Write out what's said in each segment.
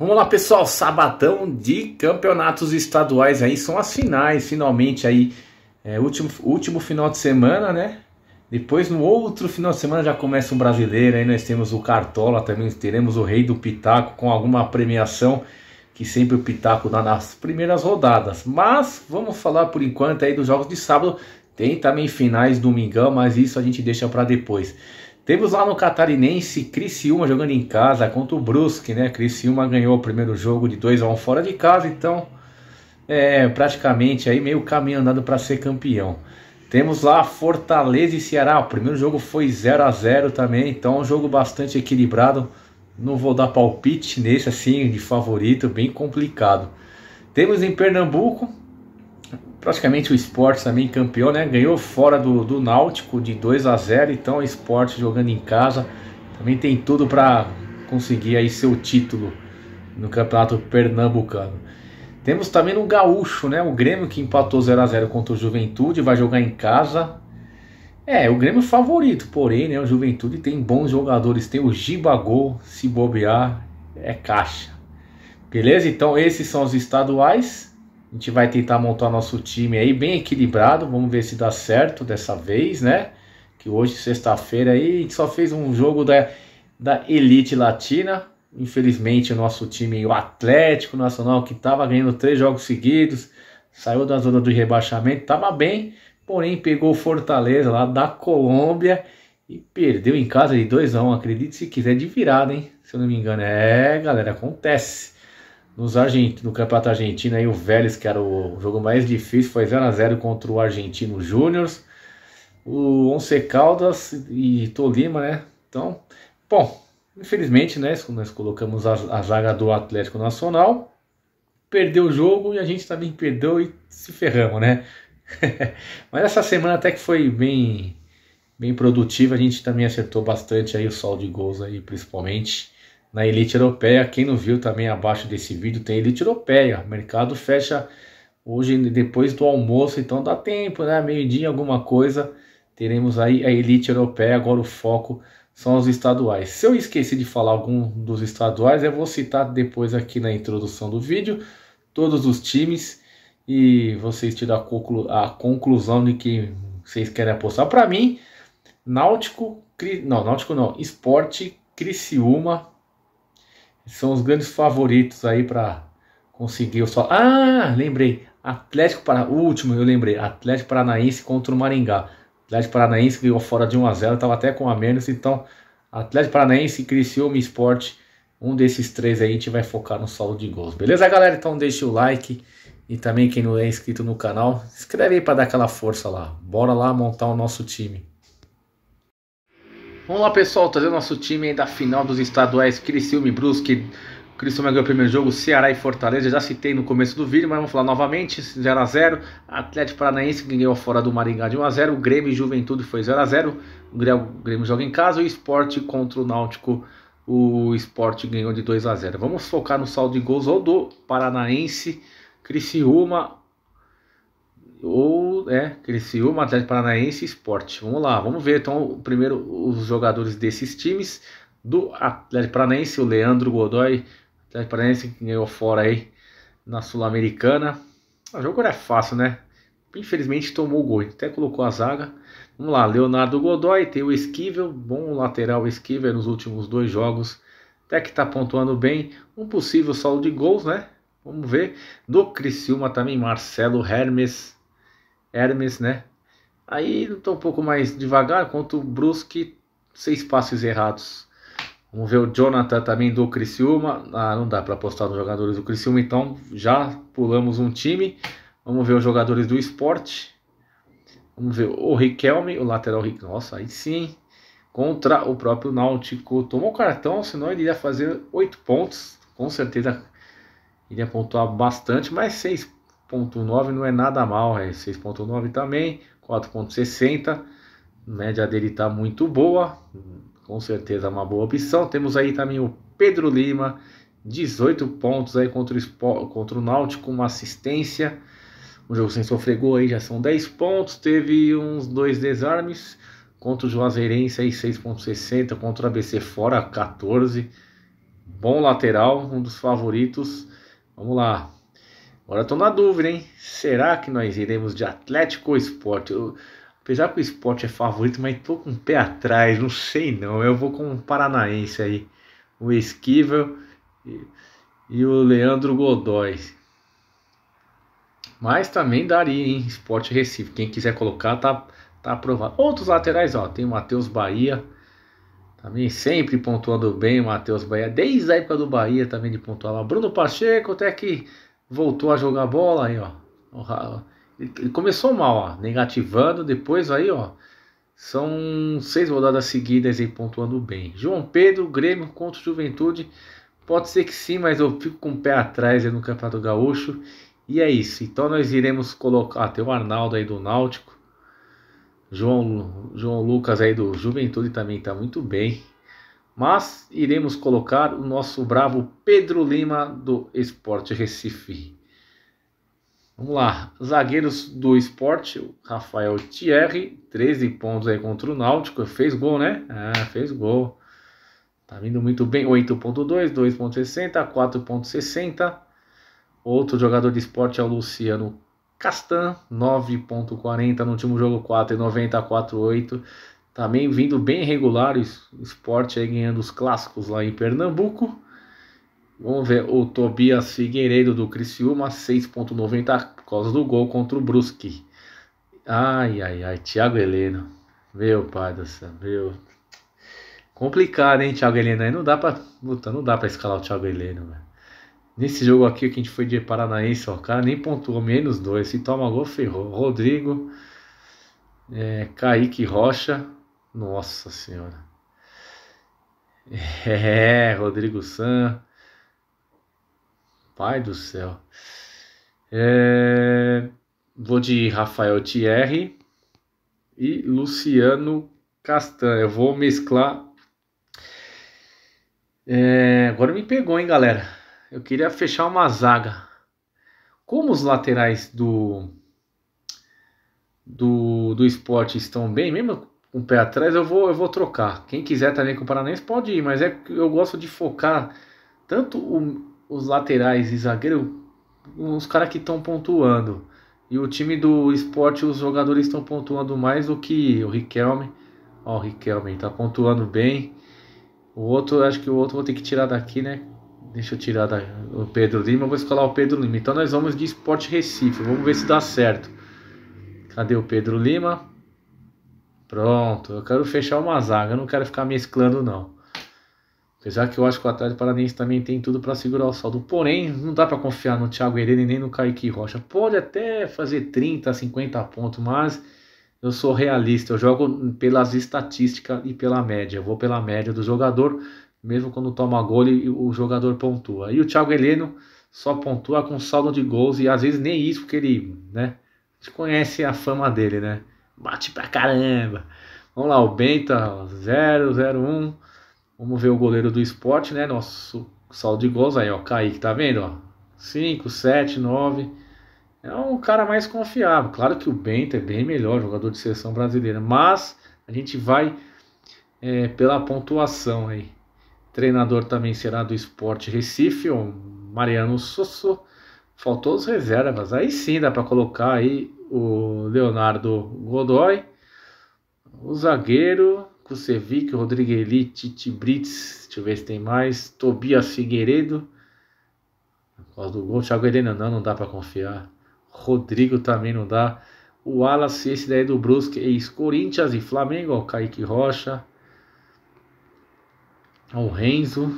Vamos lá, pessoal, sabatão de campeonatos estaduais aí, são as finais, finalmente aí, é, último, último final de semana, né? Depois, no outro final de semana, já começa um brasileiro, aí nós temos o Cartola, também teremos o Rei do Pitaco com alguma premiação que sempre o Pitaco dá nas primeiras rodadas. Mas vamos falar por enquanto aí dos jogos de sábado. Tem também finais domingão, mas isso a gente deixa para depois. Temos lá no Catarinense Criciúma jogando em casa contra o Brusque, né? Criciúma ganhou o primeiro jogo de 2 a 1 um fora de casa, então é praticamente aí meio caminho andado para ser campeão. Temos lá Fortaleza e Ceará. O primeiro jogo foi 0 a 0 também, então um jogo bastante equilibrado. Não vou dar palpite nesse assim de favorito, bem complicado. Temos em Pernambuco praticamente o esporte também campeão, né? Ganhou fora do, do Náutico de 2 a 0 então o esporte jogando em casa também tem tudo para conseguir aí seu título no Campeonato Pernambucano. Temos também no Gaúcho, né? O Grêmio que empatou 0 a 0 contra o Juventude, vai jogar em casa. É, o Grêmio favorito, porém, né? O Juventude tem bons jogadores, tem o Gibagol, se bobear, é caixa. Beleza? Então esses são os estaduais. A gente vai tentar montar nosso time aí bem equilibrado. Vamos ver se dá certo dessa vez, né? Que hoje, sexta-feira, aí, a gente só fez um jogo da, da Elite Latina. Infelizmente, o nosso time, o Atlético Nacional, que estava ganhando três jogos seguidos, saiu da zona do rebaixamento, estava bem, porém pegou o Fortaleza lá da Colômbia e perdeu em casa de 2x1. Um, acredite se quiser, de virada, hein? Se eu não me engano. É, galera, acontece. Nos Argent... No Campeonato Argentino, aí, o Vélez, que era o jogo mais difícil, foi 0 a 0 contra o Argentino Júnior. O Once Caldas e Tolima, né? Então, bom, infelizmente, né? Nós colocamos a, a zaga do Atlético Nacional. Perdeu o jogo e a gente também perdeu e se ferramos, né? Mas essa semana até que foi bem bem produtiva. A gente também acertou bastante aí o sol de gols aí, principalmente na elite europeia. Quem não viu também abaixo desse vídeo tem elite europeia. O mercado fecha hoje depois do almoço, então dá tempo, né? Meio-dia, alguma coisa. Teremos aí a elite europeia. Agora o foco são os estaduais. Se eu esqueci de falar algum dos estaduais, eu vou citar depois aqui na introdução do vídeo todos os times e vocês tiram a, conclu a conclusão de que vocês querem apostar. Para mim, Náutico, Cri não, Náutico não, Esporte, Criciúma, são os grandes favoritos aí para conseguir o só. Ah, lembrei. Atlético para o último, eu lembrei. Atlético Paranaense contra o Maringá. Atlético Paranaense ganhou fora de 1 a 0, estava até com a menos, então Atlético Paranaense, o Esporte, um desses três aí a gente vai focar no saldo de gols. Beleza, galera? Então deixa o like e também quem não é inscrito no canal, inscreve aí para dar aquela força lá. Bora lá montar o nosso time. Vamos lá, pessoal, trazendo nosso time aí da final dos estaduais Criciúma e Brusque. Criciúma ganhou o primeiro jogo, Ceará e Fortaleza, já citei no começo do vídeo, mas vamos falar novamente, 0x0, Atlético Paranaense ganhou fora do Maringá de 1x0, Grêmio e Juventude foi 0x0, o Grêmio joga em casa, o Esporte contra o Náutico, o Esporte ganhou de 2x0. Vamos focar no saldo de gols ou do Paranaense, Criciúma ou é Criciúma, Atlético Paranaense e Sport. Vamos lá, vamos ver então primeiro os jogadores desses times do Atlético Paranaense, o Leandro Godoy, Atlético Paranaense que ganhou fora aí na Sul-Americana. O jogo era fácil, né? Infelizmente tomou o gol, até colocou a zaga. Vamos lá, Leonardo Godoy tem o Esquivel, bom lateral Esquivel nos últimos dois jogos. Até que tá pontuando bem, um possível saldo de gols, né? Vamos ver. Do Criciúma também, Marcelo Hermes, Hermes, né? Aí estou um pouco mais devagar, quanto o Brusque, seis passos errados. Vamos ver o Jonathan também do Criciúma. Ah, não dá para apostar nos jogadores do Criciúma, então já pulamos um time. Vamos ver os jogadores do esporte. Vamos ver o Riquelme, o lateral Riquelme. Nossa, aí sim. Contra o próprio Náutico. Tomou cartão, senão ele iria fazer oito pontos. Com certeza iria pontuar bastante, mas seis 6.9 não é nada mal, é 6.9 também, 4.60, média dele está muito boa, com certeza é uma boa opção. Temos aí também o Pedro Lima, 18 pontos aí contra o, contra o Náutico, uma assistência, um jogo sem sofrer gol aí já são 10 pontos, teve uns dois desarmes, contra o Juazeirense aí 6.60, contra o ABC fora 14, bom lateral, um dos favoritos, vamos lá, Agora estou na dúvida, hein? Será que nós iremos de Atlético ou Esporte? Eu, apesar que o Esporte é favorito, mas estou com o pé atrás, não sei não. Eu vou com o Paranaense aí, o Esquivel e, e o Leandro Godoy. Mas também daria, hein? Esporte Recife. Quem quiser colocar, tá, tá aprovado. Outros laterais, ó, tem o Matheus Bahia. Também sempre pontuando bem o Matheus Bahia. Desde a época do Bahia também de pontuar lá. Bruno Pacheco até que voltou a jogar bola aí, ó. Ele começou mal, ó, negativando, depois aí, ó, são seis rodadas seguidas e pontuando bem. João Pedro, Grêmio contra o Juventude. Pode ser que sim, mas eu fico com o pé atrás aí no Campeonato Gaúcho. E é isso. Então nós iremos colocar. Ah, tem o Arnaldo aí do Náutico. João, João Lucas aí do Juventude também está muito bem mas iremos colocar o nosso bravo Pedro Lima do Esporte Recife. Vamos lá, zagueiros do esporte, o Rafael Thierry, 13 pontos aí contra o Náutico, fez gol, né? Ah, fez gol. Tá vindo muito bem, 8.2, 2.60, 4.60. Outro jogador de esporte é o Luciano Castan, 9.40 no último jogo, 4.90, 4.8 também vindo bem regular o esporte aí ganhando os clássicos lá em Pernambuco. Vamos ver o Tobias Figueiredo do Criciúma, 6.90 por causa do gol contra o Brusque. Ai, ai, ai, Thiago Heleno. Meu pai do céu, meu. Complicado, hein, Thiago Heleno. Aí não dá pra. Puta, não dá pra escalar o Thiago Heleno, velho. Nesse jogo aqui que a gente foi de Paranaense, ó, o cara nem pontuou, menos dois. Se toma gol, ferrou. Rodrigo, é, Kaique Rocha, nossa Senhora. É, Rodrigo San. Pai do céu. É, vou de Rafael Thierry e Luciano Castan. Eu vou mesclar. É, agora me pegou, hein, galera. Eu queria fechar uma zaga. Como os laterais do do, do esporte estão bem, mesmo um pé atrás, eu vou, eu vou trocar. Quem quiser também com o Paranense pode ir, mas é que eu gosto de focar tanto o, os laterais e zagueiro, os caras que estão pontuando. E o time do esporte, os jogadores estão pontuando mais do que o Riquelme. Ó, o Riquelme tá pontuando bem. O outro, acho que o outro vou ter que tirar daqui, né? Deixa eu tirar da, o Pedro Lima, vou escalar o Pedro Lima. Então nós vamos de Esporte Recife, vamos ver se dá certo. Cadê o Pedro Lima? Pronto, eu quero fechar uma zaga, eu não quero ficar mesclando não. Apesar que eu acho que o Atlético Paranaense também tem tudo para segurar o saldo. Porém, não dá para confiar no Thiago Herrera nem no Kaique Rocha. Pode até fazer 30, 50 pontos, mas eu sou realista. Eu jogo pelas estatísticas e pela média. Eu vou pela média do jogador, mesmo quando toma gol e o jogador pontua. E o Thiago Heleno só pontua com saldo de gols e às vezes nem isso, porque ele, né? A gente conhece a fama dele, né? Bate pra caramba. Vamos lá, o Benta 001. Vamos ver o goleiro do esporte, né? Nosso saldo de gols aí, ó. Kaique, tá vendo? Ó? 5, 7, 9. É um cara mais confiável. Claro que o Benta é bem melhor jogador de seleção brasileira, mas a gente vai é, pela pontuação aí. Treinador também será do Esporte Recife, o Mariano Sosso. Faltou os reservas. Aí sim dá para colocar aí o Leonardo Godoy, o zagueiro, Kusevic, Rodrigueli, Titi Brits, deixa eu ver se tem mais, Tobias Figueiredo, por causa do gol, Thiago Helena não, não dá para confiar, Rodrigo também não dá, o Wallace, esse daí é do Brusque, ex-Corinthians e Flamengo, o Kaique Rocha, o Renzo,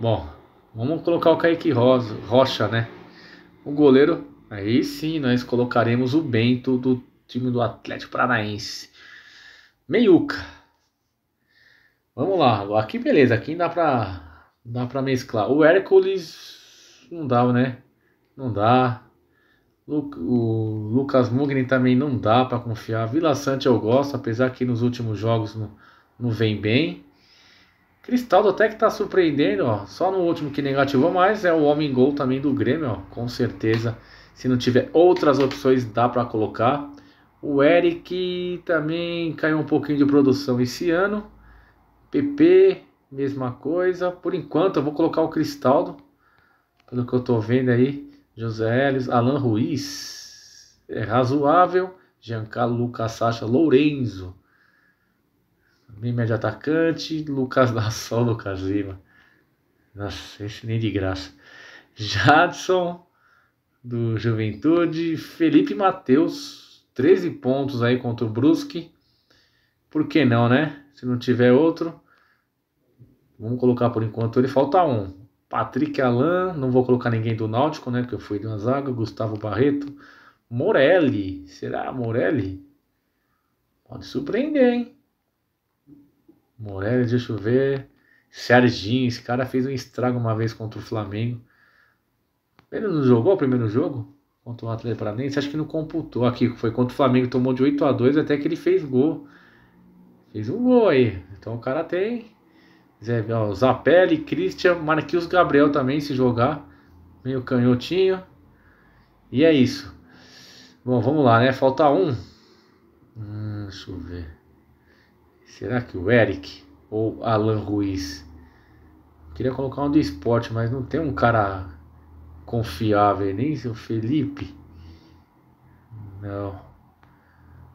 bom, vamos colocar o Kaique Rocha, né, o goleiro Aí sim nós colocaremos o Bento do time do Atlético Paranaense. Meiuca. Vamos lá. Aqui beleza, aqui dá pra, dá pra mesclar. O Hércules não dá, né? Não dá. O Lucas Mugni também não dá para confiar. Vila Sante eu gosto, apesar que nos últimos jogos não, não vem bem. Cristaldo até que está surpreendendo, ó. Só no último que negativou mas é o homem gol também do Grêmio, ó. Com certeza se não tiver outras opções, dá para colocar. O Eric também caiu um pouquinho de produção esse ano. PP, mesma coisa. Por enquanto, eu vou colocar o Cristaldo. Pelo que eu estou vendo aí, José Helios, Alan Ruiz. É razoável. Giancarlo, Lucas Sacha, Lourenço. Também médio atacante. Lucas da Sol, Lucas Lima. Nossa, esse nem de graça. Jadson, do Juventude. Felipe Matheus, 13 pontos aí contra o Brusque. Por que não, né? Se não tiver outro, vamos colocar por enquanto ele. Falta um. Patrick Alain, não vou colocar ninguém do Náutico, né? Porque eu fui de uma zaga. Gustavo Barreto. Morelli, será Morelli? Pode surpreender, hein? Morelli, deixa eu ver. Serginho, esse cara fez um estrago uma vez contra o Flamengo. Ele não jogou o primeiro jogo contra o Atlético Paranaense? Acho que não computou aqui. Foi contra o Flamengo, tomou de 8 a 2 até que ele fez gol. Fez um gol aí. Então o cara tem. Zé, ó, Zapelli, Christian, Marquinhos Gabriel também se jogar. Meio canhotinho. E é isso. Bom, vamos lá, né? Falta um. Hum, deixa eu ver. Será que o Eric ou Alan Ruiz? Queria colocar um do esporte, mas não tem um cara confiável, nem seu Felipe. Não.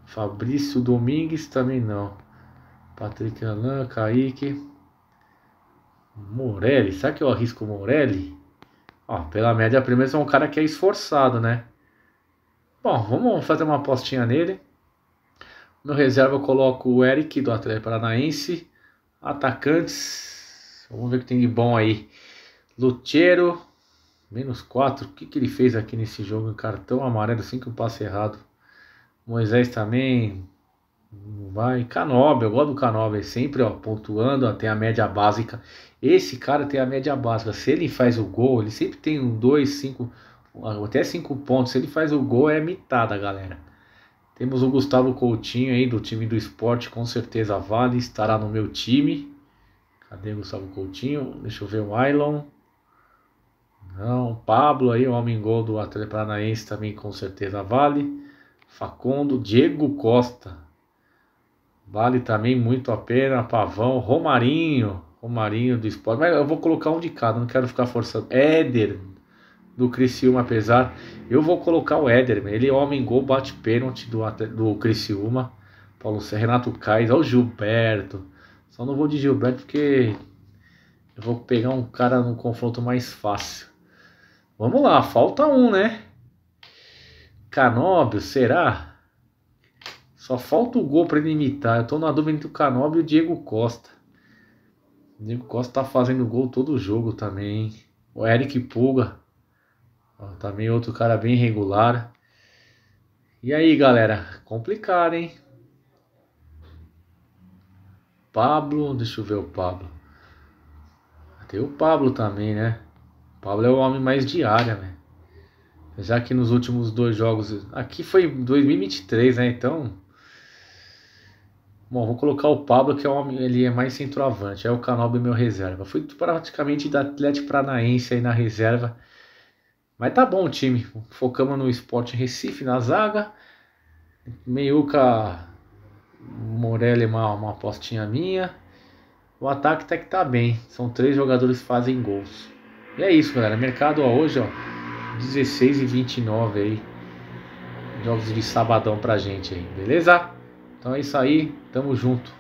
Fabrício Domingues também não. Patrick Alain, Kaique. Morelli, será que eu arrisco Morelli? Ó, pela média prima, é um cara que é esforçado, né? Bom, vamos fazer uma apostinha nele. No reserva eu coloco o Eric do Atlético Paranaense. Atacantes. Vamos ver o que tem de bom aí. Lutero, Menos 4. O que, que ele fez aqui nesse jogo? Cartão amarelo, 5 assim passe errado. Moisés também. Vai. Canob, eu gosto do Canob. É sempre ó, pontuando, ó, tem a média básica. Esse cara tem a média básica. Se ele faz o gol, ele sempre tem um 2, 5, até 5 pontos. Se ele faz o gol, é mitada, galera. Temos o Gustavo Coutinho aí do time do esporte, com certeza vale, estará no meu time. Cadê o Gustavo Coutinho? Deixa eu ver o Ailon. Não, Pablo aí, o homem gol do Atlético Paranaense também com certeza vale. Facundo, Diego Costa. Vale também muito a pena, Pavão, Romarinho, Romarinho do Esporte. Mas eu vou colocar um de cada, não quero ficar forçando. Éder do Criciúma, apesar. Eu vou colocar o Éder, ele é homem gol, bate pênalti do, do Criciúma. Paulo Renato Caes, olha o Gilberto. Só não vou de Gilberto porque eu vou pegar um cara no confronto mais fácil. Vamos lá, falta um, né? Canóbio, será? Só falta o gol para ele imitar. Eu tô na dúvida entre o Canóbio e o Diego Costa. O Diego Costa tá fazendo gol todo jogo também. O Eric Pulga. Também tá outro cara bem regular. E aí, galera? Complicado, hein? Pablo, deixa eu ver o Pablo. Tem o Pablo também, né? Pablo é o homem mais de área, né? Já que nos últimos dois jogos. Aqui foi 2023, né? Então. Bom, vou colocar o Pablo, que é o homem, ele é mais centroavante, é o canal do meu reserva. Fui praticamente da Atlético Paranaense aí na reserva. Mas tá bom o time. Focamos no Sport Recife, na zaga. Meiuca Morelli, uma, uma apostinha minha. O ataque até que tá bem. São três jogadores que fazem gols. E é isso, galera. Mercado ó, hoje, ó, 16 e 29 aí. Jogos de sabadão pra gente aí, beleza? Então é isso aí, tamo junto.